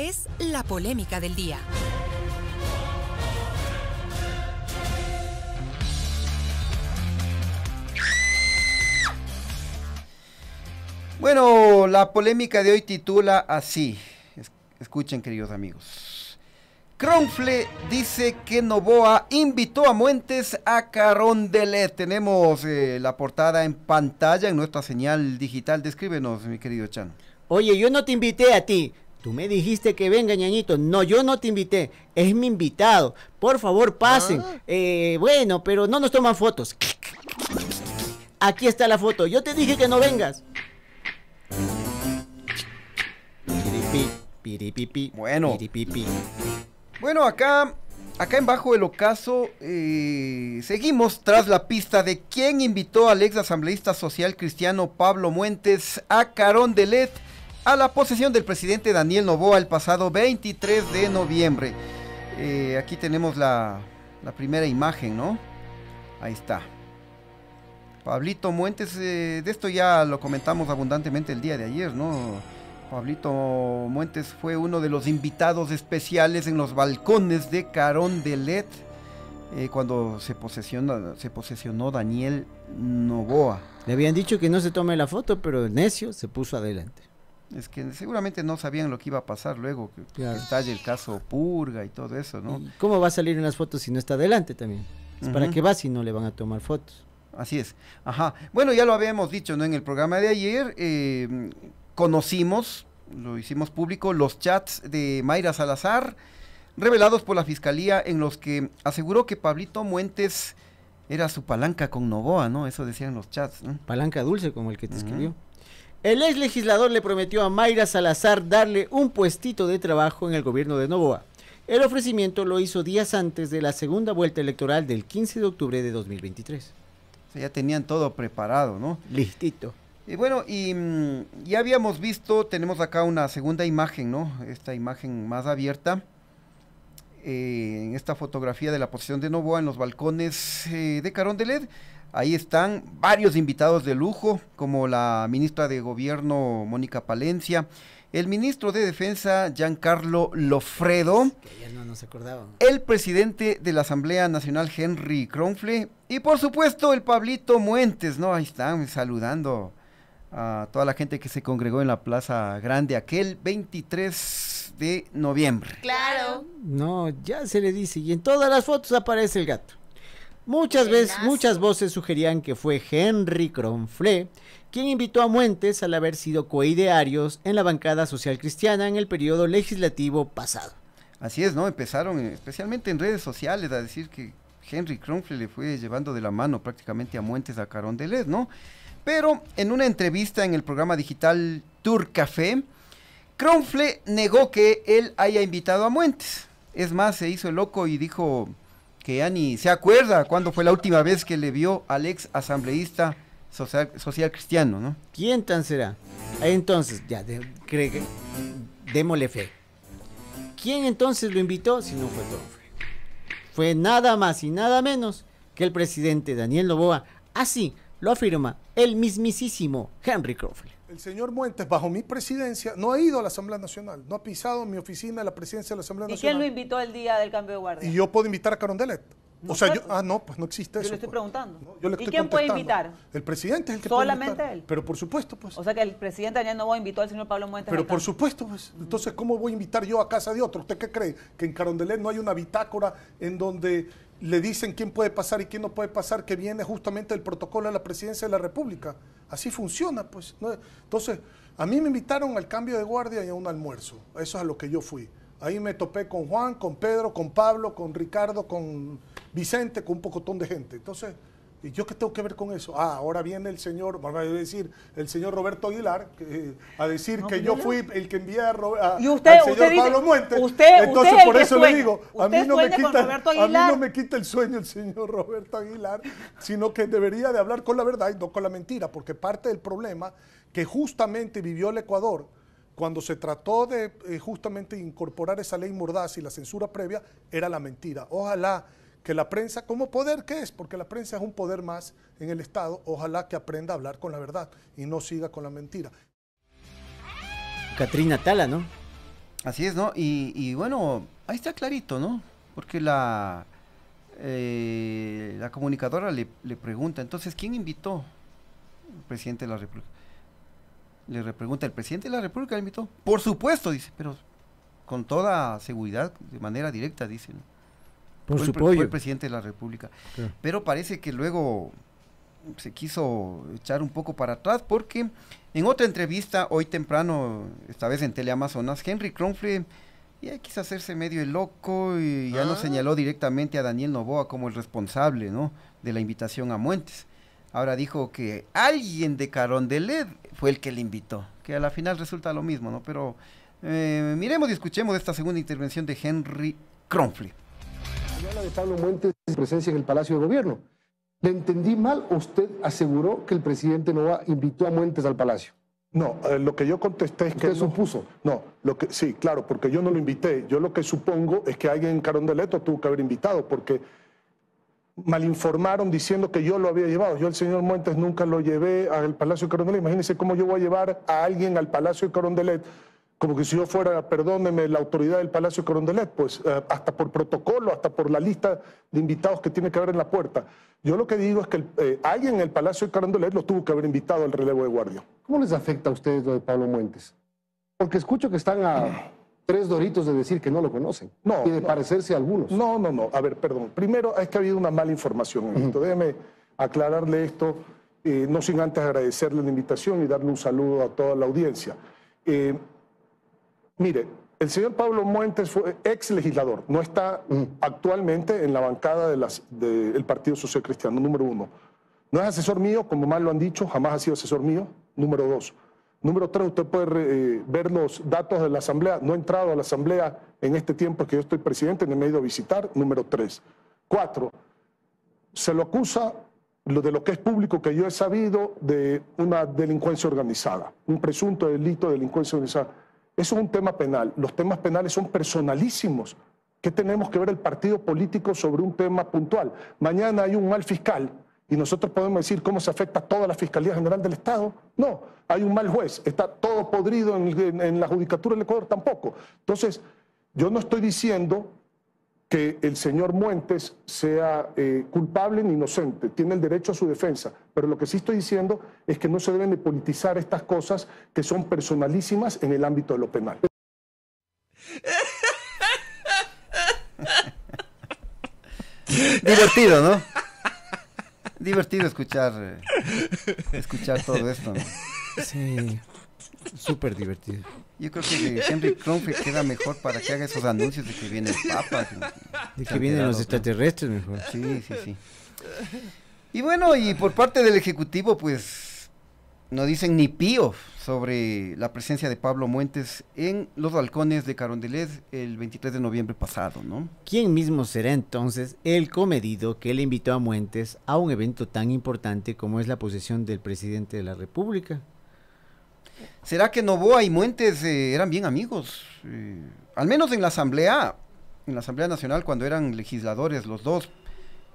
es la polémica del día. Bueno, la polémica de hoy titula así. Escuchen, queridos amigos. Cronfle dice que Novoa invitó a Muentes a Carondelet. Tenemos eh, la portada en pantalla en nuestra señal digital. Descríbenos, mi querido Chan. Oye, yo no te invité a ti. Tú me dijiste que venga, ñañito. No, yo no te invité. Es mi invitado. Por favor, pasen. Ah. Eh, bueno, pero no nos toman fotos. Aquí está la foto. Yo te dije que no vengas. Piripi, piripipi, bueno. Bueno, acá, acá en Bajo el Ocaso, eh, seguimos tras la pista de quién invitó al ex asambleísta social cristiano Pablo Muentes a Carón de Let a la posesión del presidente Daniel Novoa el pasado 23 de noviembre. Eh, aquí tenemos la, primera imagen, ¿no? Ahí está. Pablito Muentes, eh, de esto ya lo comentamos abundantemente el día de ayer, ¿no? Pablito Muentes fue uno de los invitados especiales en los balcones de Carón de Let eh, cuando se posesionó, se posesionó Daniel Novoa. Le habían dicho que no se tome la foto, pero el necio se puso adelante. Es que seguramente no sabían lo que iba a pasar luego, que, detalle, el caso Purga y todo eso, ¿no? ¿Cómo va a salir en las fotos si no está adelante también? ¿Para qué va si no le van a tomar fotos? Así es. Ajá. Bueno, ya lo habíamos dicho, ¿no? En el programa de ayer em, conocimos, lo hicimos público, los chats de Mayra Salazar, revelados por la fiscalía, en los que aseguró que Pablito Muentes era su palanca con Novoa, ¿no? Eso decían los chats. Palanca dulce, como el que te escribió. El ex legislador le prometió a Mayra Salazar darle un puestito de trabajo en el gobierno de Novoa. El ofrecimiento lo hizo días antes de la segunda vuelta electoral del 15 de octubre de 2023. O sea, ya tenían todo preparado, ¿no? Listito. Y bueno, y mm, ya habíamos visto, tenemos acá una segunda imagen, ¿no? Esta imagen más abierta. Eh, en esta fotografía de la posición de Novoa en los balcones eh, de Carondelet. Ahí están varios invitados de lujo, como la ministra de Gobierno Mónica Palencia, el ministro de Defensa Giancarlo Lofredo, el presidente de la Asamblea Nacional Henry Cronfle y por supuesto el Pablito Muentes, ¿no? Ahí están saludando a toda la gente que se congregó en la Plaza Grande aquel 23 de noviembre. Claro. No, ya se le dice. Y en todas las fotos aparece el gato. Muchas veces, muchas voces sugerían que fue Henry cronfle quien invitó a Muentes al haber sido coidearios en la bancada social cristiana en el periodo legislativo pasado. Así es, ¿no? Empezaron, especialmente en redes sociales, a decir que Henry Kronfle le fue llevando de la mano prácticamente a Muentes a Carondelet, ¿no? Pero en una entrevista en el programa digital Tour Café, Kronfle negó que él haya invitado a Muentes. Es más, se hizo loco y dijo que ya ni se acuerda cuándo fue la última vez que le vio al ex asambleísta social, cristiano, ¿no? ¿Quién tan será? Entonces, ya, de, démosle fe. ¿Quién entonces lo invitó si no fue Kronfle? Fue nada más y nada menos que el presidente Daniel Loboa. Así, ah, lo afirma el mismísimo Henry Crowley. El señor Muentes, bajo mi presidencia, no ha ido a la Asamblea Nacional, no ha pisado mi oficina, de la presidencia de la Asamblea Nacional. ¿Y quién lo invitó el día del cambio de guardia? Y yo puedo invitar a Carondelet o sea, yo, ah, no, pues no existe yo eso. Pues. Yo le estoy preguntando. ¿Y quién puede invitar? El presidente es el que Solamente él. Pero por supuesto, pues. O sea que el presidente va a invitar al señor Pablo Muentes. Pero por supuesto, pues. Entonces, ¿cómo voy a invitar yo a casa de otro? ¿Usted qué cree? Que en Carondelet no hay una bitácora en donde le dicen quién puede pasar y quién no puede pasar, que viene justamente el protocolo de la presidencia de la República. Así funciona, pues. Entonces, a mí me invitaron al cambio de guardia y a un almuerzo. Eso es a lo que yo fui. Ahí me topé con Juan, con Pedro, con Pablo, con Ricardo, con Vicente, con un pocotón de gente. Entonces, ¿y yo qué tengo que ver con eso? Ah, ahora viene el señor, vamos a decir, el señor Roberto Aguilar, a decir que yo fui el que envié a, al señor Pablo Muente. Entonces, por eso le digo, me quita, a mí no me quita el sueño el señor Roberto Aguilar, sino que debería de hablar con la verdad y no con la mentira, porque parte del problema que justamente vivió el Ecuador, cuando se trató de eh, justamente incorporar esa ley mordaz y la censura previa, era la mentira. Ojalá que la prensa, como poder qué es, porque la prensa es un poder más en el Estado, ojalá que aprenda a hablar con la verdad y no siga con la mentira. Catrina Tala, ¿no? Así es, ¿no? Y, bueno, ahí está clarito, ¿no? Porque la, eh, la comunicadora le, le pregunta, entonces, ¿quién invitó al presidente de la República? Le pregunta el presidente de la República le invitó. Por supuesto, dice, pero con toda seguridad, de manera directa, dice. Por supuesto el, presidente de la República. Pero parece que luego se quiso echar un poco para atrás porque en otra entrevista, hoy temprano, esta vez en Teleamazonas, Henry Cronfrey ya quiso hacerse medio el loco y ya no ah. señaló directamente a Daniel Novoa como el responsable ¿no? de la invitación a Muentes. Ahora dijo que alguien de Carondelet fue el que le invitó, que a la final resulta lo mismo, ¿no? Pero eh, miremos y escuchemos esta segunda intervención de Henry Cronfley. Habla de Pablo Muentes presencia en el Palacio de Gobierno. ¿Le entendí mal? ¿Usted aseguró que el presidente Nova invitó a Muentes al Palacio? No, eh, lo que yo contesté es que. ¿Usted supuso? No, no, lo que, sí, claro, porque yo no lo invité. Yo lo que supongo es que alguien en Carondelet tuvo que haber invitado, porque malinformaron diciendo que yo lo había llevado. Yo al señor Muentes nunca lo llevé al Palacio de Carondelet. Imagínense cómo yo voy a llevar a alguien al Palacio de Carondelet, como que si yo fuera, perdónenme, la autoridad del Palacio de Carondelet, pues eh, hasta por protocolo, hasta por la lista de invitados que tiene que haber en la puerta. Yo lo que digo es que eh, alguien en el Palacio de Carondelet lo tuvo que haber invitado al relevo de guardia. ¿Cómo les afecta a ustedes lo de Pablo Muentes? Porque escucho que están a tres doritos de decir que no lo conocen no, y de parecerse algunos. No, no, no. A ver, perdón. Primero, es que ha habido una mala información en Déjeme aclararle esto, eh, no sin antes agradecerle la invitación y darle un saludo a toda la audiencia. Eh, mire, el señor Pablo Muentes fue ex legislador, no está actualmente en la bancada del Partido Social Cristiano, número uno. No es asesor mío, como mal lo han dicho, jamás ha sido asesor mío, número dos. Número tres, usted puede eh, ver los datos de la Asamblea. No he entrado a la Asamblea en este tiempo que yo estoy presidente, ni me he ido a visitar. Número tres. Cuatro, se lo acusa de lo que es público que yo he sabido de una delincuencia organizada, un presunto delito de delincuencia organizada. Eso es un tema penal. Los temas penales son personalísimos. ¿Qué tenemos que ver el partido político sobre un tema puntual? Mañana hay un mal fiscal y nosotros podemos decir cómo se afecta a toda la Fiscalía General del Estado. No, hay un mal juez, está todo podrido en, la Judicatura del Ecuador tampoco. Entonces, yo no estoy diciendo que el señor Muentes sea eh, culpable ni inocente, tiene el derecho a su defensa, pero lo que sí estoy diciendo es que no se deben de politizar estas cosas que son personalísimas en el ámbito de lo penal. Divertido, ¿no? divertido escuchar, eh, escuchar todo esto. Sí, súper divertido. Yo creo que Henry Trump queda mejor para que haga esos anuncios de que viene el De que vienen los extraterrestres mejor. Sí, sí, sí. Y bueno, y por parte del Ejecutivo, pues no dicen ni pío sobre la presencia de Pablo Muentes en los balcones de Carondelet el 23 de noviembre pasado, ¿no? ¿Quién mismo será entonces el comedido que le invitó a Muentes a un evento tan importante como es la posesión del presidente de la República? ¿Será que Novoa y Muentes eh, eran bien amigos? Eh, al menos en la Asamblea, en la Asamblea Nacional, cuando eran legisladores los dos,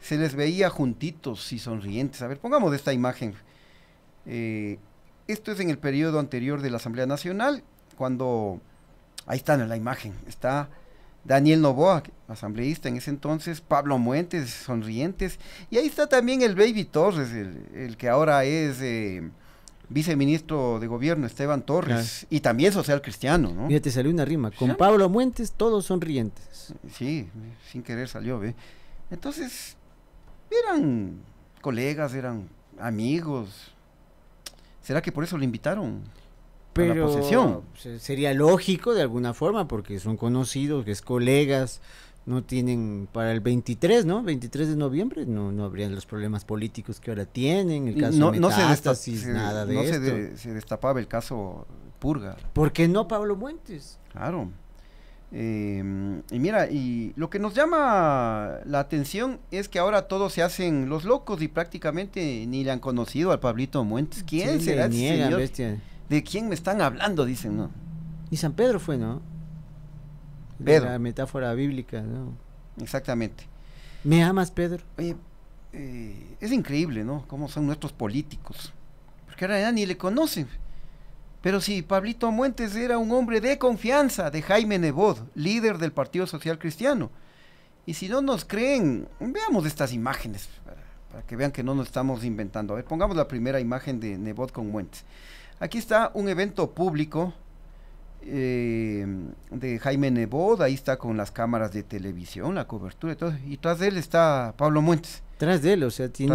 se les veía juntitos y sonrientes. A ver, pongamos esta imagen. Eh, esto es en el periodo anterior de la Asamblea Nacional, cuando, ahí están en la imagen, está Daniel Novoa, asambleísta en ese entonces, Pablo Muentes, Sonrientes, y ahí está también el Baby Torres, el, que ahora es eh, viceministro de gobierno, Esteban Torres, y también social cristiano, ¿no? te salió una rima, con Pablo Muentes todos sonrientes. Sí, sin querer salió, ¿ve? Entonces, eran colegas, eran amigos, ¿Será que por eso lo invitaron? Pero la posesión? sería lógico de alguna forma, porque son conocidos, es colegas, no tienen para el 23, ¿no? 23 de noviembre no, no habrían los problemas políticos que ahora tienen, el caso no, se nada de destapaba el caso Purga. ¿Por qué no Pablo Muentes? Claro. Em, y mira, y lo que nos llama la atención es que ahora todos se hacen los locos y prácticamente ni le han conocido al Pablito Muentes. ¿Quién será señor? ¿De quién me están hablando? Dicen, ¿no? Y San Pedro fue, ¿no? Pedro. La metáfora bíblica, ¿no? Exactamente. ¿Me amas, Pedro? Oye, eh, es increíble, ¿no? Cómo son nuestros políticos. Porque ahora ni le conocen. Pero si sí, Pablito Muentes era un hombre de confianza de Jaime Nebot, líder del Partido Social Cristiano. Y si no nos creen, veamos estas imágenes para, que vean que no nos estamos inventando. A ver, pongamos la primera imagen de Nebot con Muentes. Aquí está un evento público eh, de Jaime Nebot, ahí está con las cámaras de televisión, la cobertura y todo, y tras de él está Pablo Muentes Tras de él, o sea, tiene,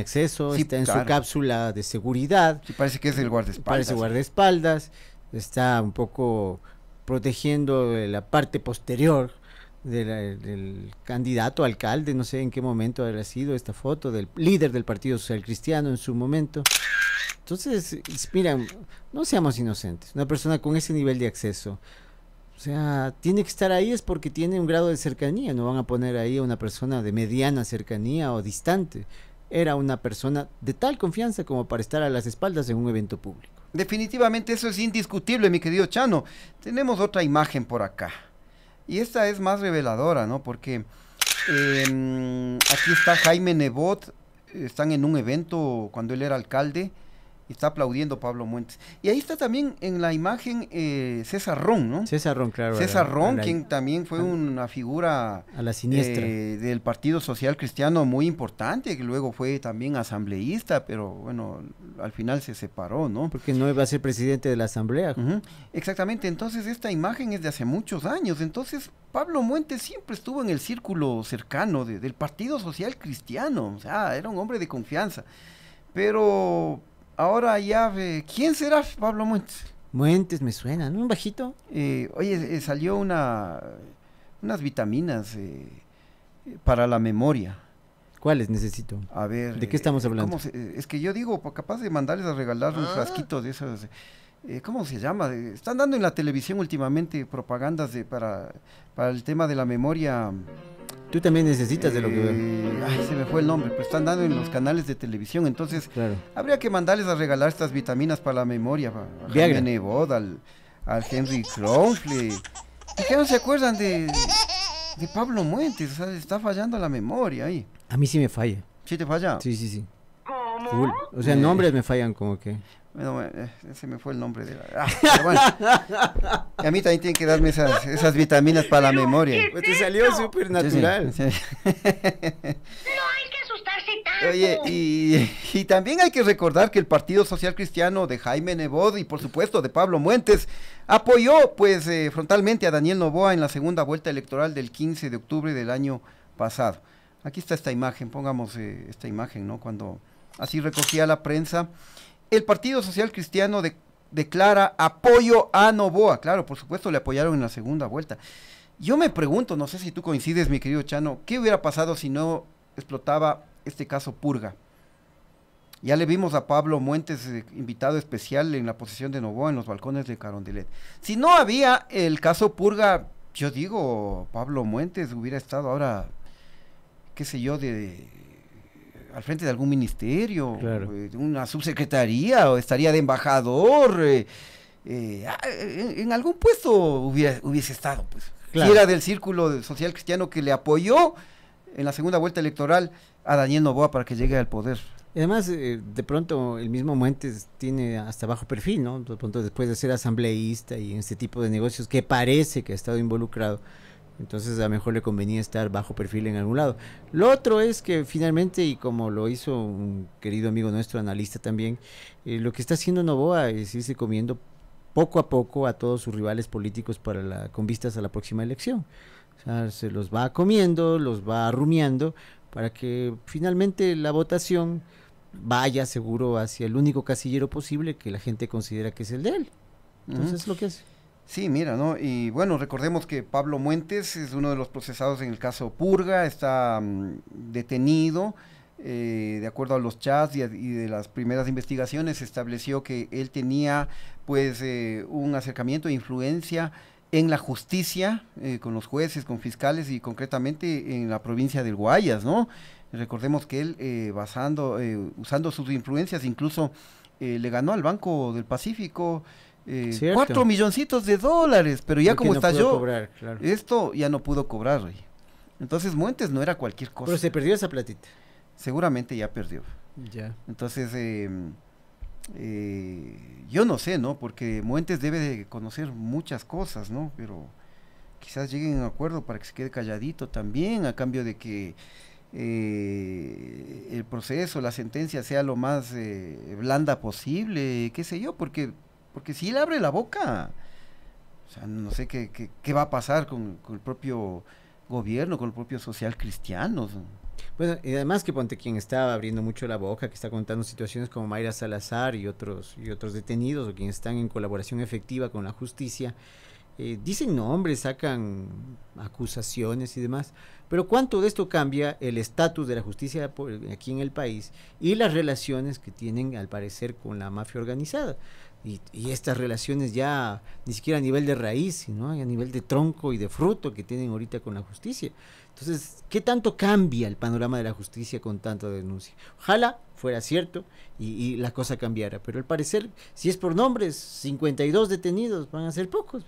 acceso, está en su cápsula de seguridad. parece que es el guardaespaldas, está un poco protegiendo la parte posterior del, candidato alcalde, no sé en qué momento habrá sido esta foto, del líder del Partido Social Cristiano en su momento. Entonces, mira, no seamos inocentes. Una persona con ese nivel de acceso, o sea, tiene que estar ahí es porque tiene un grado de cercanía. No van a poner ahí a una persona de mediana cercanía o distante. Era una persona de tal confianza como para estar a las espaldas en un evento público. Definitivamente eso es indiscutible, mi querido Chano. Tenemos otra imagen por acá. Y esta es más reveladora, ¿no? Porque em, aquí está Jaime Nebot, están en un evento cuando él era alcalde está aplaudiendo Pablo Muentes. Y ahí está también en la imagen eh, César Ron, ¿no? César Ron, claro. César Ron, quien también fue una figura a la siniestra. Eh, del Partido Social Cristiano muy importante, que luego fue también asambleísta, pero bueno, al final se separó, ¿no? Porque no iba a ser presidente de la Asamblea. Exactamente, entonces esta imagen es de hace muchos años, entonces Pablo Muentes siempre estuvo en el círculo cercano del Partido Social Cristiano, o sea, era un hombre de confianza. Pero Ahora ya, ¿Quién será Pablo Muentes? Muentes me suena, ¿no? Un bajito. Eh, oye, eh, salió una, unas vitaminas eh, para la memoria. ¿Cuáles necesito? A ver. ¿De qué estamos eh, hablando? es que yo digo, capaz de mandarles a regalar un ah. frasquito de esas eh, ¿cómo se llama? Eh, están dando en la televisión últimamente propagandas de, para, para el tema de la memoria. Tú también necesitas de lo que... Eh, ay, se me fue el nombre, pero están dando en los canales de televisión, entonces habría que mandarles a regalar estas vitaminas para la memoria, a al, Henry Crowley. ¿Y qué no se acuerdan de, de Pablo Muentes? O sea, está fallando la memoria ahí. A mí sí me falla. ¿Sí te falla? Sí, sí, sí. O sea, eh. nombres me fallan como que. Bueno, eh, se me fue el nombre de la... Ah, a mí también tienen que darme esas, vitaminas para la memoria. Pues te salió súper natural. hay que asustarse tanto. Oye, y, también hay que recordar que el Partido Social Cristiano de Jaime Nebod y por supuesto de Pablo Muentes apoyó pues eh, frontalmente a Daniel Novoa en la segunda vuelta electoral del 15 de octubre del año pasado. Aquí está esta imagen, pongamos esta imagen, ¿no? Cuando así recogía la prensa. El Partido Social Cristiano declara apoyo a Novoa. Claro, por supuesto, le apoyaron en la segunda vuelta. Yo me pregunto, no sé si tú coincides, mi querido Chano, ¿qué hubiera pasado si no explotaba este caso Purga? Ya le vimos a Pablo Muentes, eh, invitado especial en la posición de Novoa en los balcones de Carondelet. Si no había el caso Purga, yo digo, Pablo Muentes hubiera estado ahora, qué sé yo, de al frente de algún ministerio, eh, una subsecretaría, o estaría de embajador, eh, eh, ah, en, algún puesto hubiera, hubiese estado. Pues. fuera era del círculo social cristiano que le apoyó en la segunda vuelta electoral a Daniel Novoa para que llegue al poder. Además, de pronto el mismo Muentes tiene hasta bajo perfil, ¿no? De pronto después de ser asambleísta y en este tipo de negocios que parece que ha estado involucrado, entonces a lo mejor le convenía estar bajo perfil en algún lado. Lo otro es que finalmente, y como lo hizo un querido amigo nuestro, analista también, eh, lo que está haciendo Novoa es irse comiendo poco a poco a todos sus rivales políticos para la, con vistas a la próxima elección. O sea, se los va comiendo, los va rumiando, para que finalmente la votación vaya seguro hacia el único casillero posible que la gente considera que es el de él. Entonces es lo que hace. Sí, mira, ¿no? Y bueno, recordemos que Pablo Muentes es uno de los procesados en el caso Purga, está mm, detenido. Eh, de acuerdo a los chats y, de las primeras investigaciones, se estableció que él tenía pues eh, un acercamiento e influencia en la justicia, eh, con los jueces, con fiscales y concretamente en la provincia del Guayas, ¿no? Recordemos que él, basando, usando sus influencias, incluso le ganó al Banco del Pacífico eh, cuatro milloncitos de dólares, pero ya como está yo, esto ya no pudo cobrar, Entonces Muentes no era cualquier cosa. Pero se perdió esa platita. Seguramente ya perdió. Ya. Entonces, eh, eh, yo no sé, ¿no? Porque Muentes debe de conocer muchas cosas, ¿no? Pero quizás lleguen a un acuerdo para que se quede calladito también, a cambio de que el proceso, la sentencia sea lo más blanda posible, qué sé yo, porque porque si él abre la boca, no sé qué, qué, va a pasar con, el propio gobierno, con el propio social cristiano. Bueno, y además que ponte quien está abriendo mucho la boca, que está contando situaciones como Mayra Salazar y otros, y otros detenidos, o quienes están en colaboración efectiva con la justicia, eh, dicen nombres, sacan acusaciones y demás, pero cuánto de esto cambia el estatus de la justicia aquí en el país y las relaciones que tienen al parecer con la mafia organizada. Y, estas relaciones ya ni siquiera a nivel de raíz, sino a nivel de tronco y de fruto que tienen ahorita con la justicia. Entonces, ¿qué tanto cambia el panorama de la justicia con tanta denuncia? Ojalá fuera cierto y, la cosa cambiara, pero al parecer, si es por nombres, 52 detenidos van a ser pocos,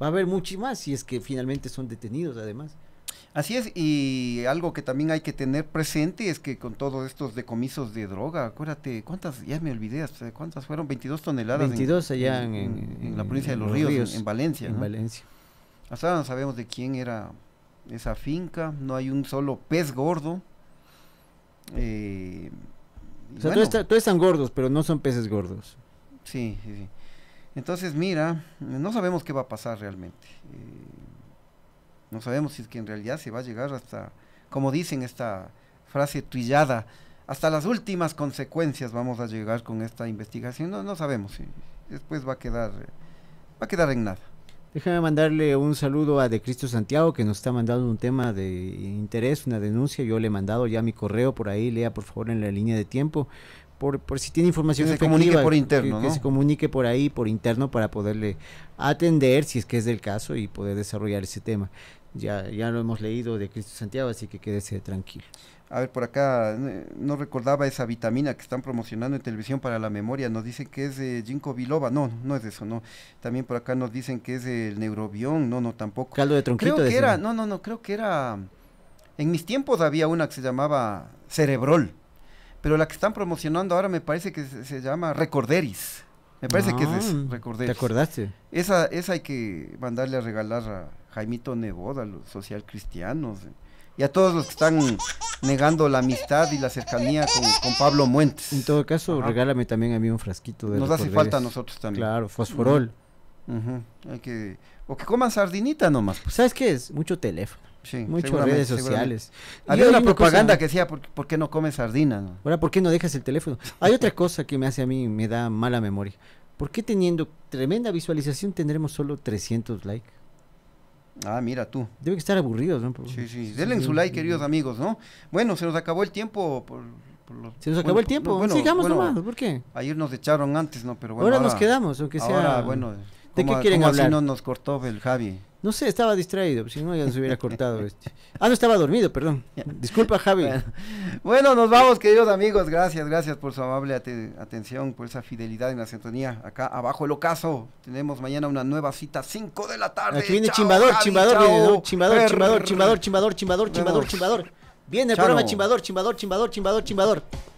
va a haber mucho más si es que finalmente son detenidos además. Así es, y algo que también hay que tener presente es que con todos estos decomisos de droga, acuérdate, ¿cuántas? Ya me olvidé, ¿cuántas fueron? 22 toneladas. 22 allá en, la provincia de Los, Ríos, en, Valencia. En Valencia. Hasta ahora no sabemos de quién era esa finca, no hay un solo pez gordo. Eh, o sea, todos, están gordos, pero no son peces gordos. Sí, sí, sí. Entonces, mira, no sabemos qué va a pasar realmente. Eh, no sabemos si es que en realidad se va a llegar hasta, como dicen esta frase trillada, hasta las últimas consecuencias vamos a llegar con esta investigación. No, sabemos. Si después va a quedar, va a quedar en nada. Déjame mandarle un saludo a De Cristo Santiago que nos está mandando un tema de interés, una denuncia. Yo le he mandado ya mi correo por ahí, lea por favor en la línea de tiempo. Por, por si tiene información que se comunique por interno, que, se comunique por ahí, por interno, para poderle atender si es que es del caso y poder desarrollar ese tema ya, ya lo hemos leído de Cristo Santiago, así que quédese tranquilo. A ver, por acá, eh, no recordaba esa vitamina que están promocionando en televisión para la memoria. Nos dicen que es de ginkgo biloba. No, no es eso, no. También por acá nos dicen que es el neurobión. No, no, tampoco. Caldo de tronquito. Creo que era, no, no, no, creo que era... En mis tiempos había una que se llamaba Cerebrol, pero la que están promocionando ahora me parece que se llama Recorderis. Me parece que es, ah. recordé. ¿Te acordaste? Esa, esa hay que mandarle a regalar a Jaimito Neboda, a los social cristianos, eh, y a todos los que están negando la amistad y la cercanía con, Pablo Muentes. En todo caso, regálame también a mí un frasquito de Nos hace falta a nosotros también. Claro, fosforol. o que coman sardinita nomás. Pues. ¿Sabes qué es? Mucho teléfono. Sí, Mucho redes sociales. Había una, propaganda que decía, ¿por, qué no comes sardina? No? Ahora, ¿por qué no dejas el teléfono? Hay otra cosa que me hace a mí, me da mala memoria. ¿Por qué teniendo tremenda visualización tendremos solo 300 likes? Ah, mira tú. que estar aburridos, ¿no? sí, sí. Denle su like, queridos amigos, ¿no? Bueno, se nos acabó el tiempo por, se nos acabó el tiempo. bueno, Sigamos nomás, ¿por qué? Ayer nos echaron antes, ¿no? Pero bueno, ahora, nos quedamos, aunque sea. Ahora, bueno. ¿De qué quieren hablar? Así no nos cortó el Javi. No sé, estaba distraído, si no ya se hubiera cortado este. Ah, no estaba dormido, perdón. Disculpa, Javi. Bueno, nos vamos, queridos amigos. Gracias, gracias por su amable atención, por esa fidelidad en la sintonía. Acá abajo el ocaso. Tenemos mañana una nueva cita, 5 de la tarde. Aquí viene Chimbador, Chimbador, viene, chimbador, chimbador, Chimbador, Chimbador, Chimbador, Chimbador, Viene el programa Chimbador, Chimbador, Chimbador, Chimbador, Chimbador.